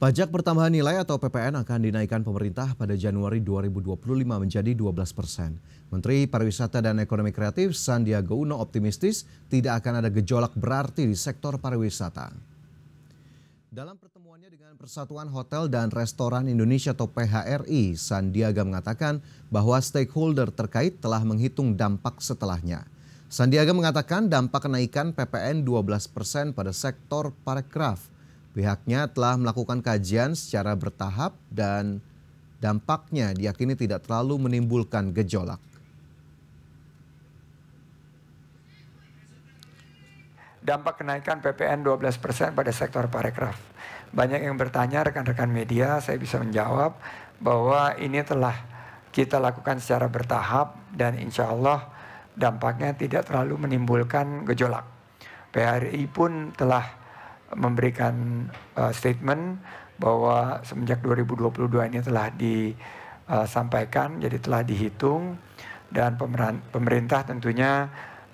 Pajak pertambahan nilai atau PPN akan dinaikkan pemerintah pada Januari 2025 menjadi 12 persen. Menteri Pariwisata dan Ekonomi Kreatif Sandiaga Uno optimistis tidak akan ada gejolak berarti di sektor pariwisata. Dalam pertemuannya dengan Persatuan Hotel dan Restoran Indonesia atau PHRI, Sandiaga mengatakan bahwa stakeholder terkait telah menghitung dampak setelahnya. Sandiaga mengatakan dampak kenaikan PPN 12 persen pada sektor parekraf Pihaknya telah melakukan kajian secara bertahap dan dampaknya diakini tidak terlalu menimbulkan gejolak. Dampak kenaikan PPN 12% pada sektor parekraf. Banyak yang bertanya rekan-rekan media, saya bisa menjawab bahwa ini telah kita lakukan secara bertahap dan insya Allah dampaknya tidak terlalu menimbulkan gejolak. PRI pun telah memberikan uh, statement bahwa semenjak 2022 ini telah disampaikan, eh, jadi telah dihitung dan pemerintah tentunya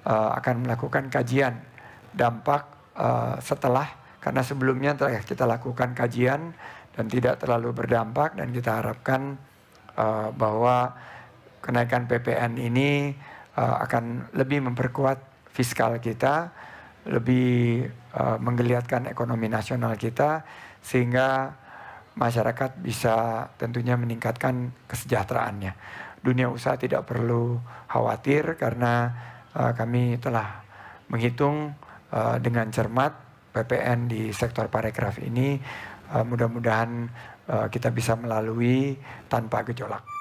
uh, akan melakukan kajian dampak uh, setelah karena sebelumnya telah kita lakukan kajian dan tidak terlalu berdampak dan kita harapkan uh, bahwa kenaikan PPN ini uh, akan lebih memperkuat fiskal kita lebih uh, menggeliatkan ekonomi nasional kita sehingga masyarakat bisa tentunya meningkatkan kesejahteraannya. Dunia usaha tidak perlu khawatir karena uh, kami telah menghitung uh, dengan cermat PPN di sektor parekraf ini. Uh, Mudah-mudahan uh, kita bisa melalui tanpa gejolak.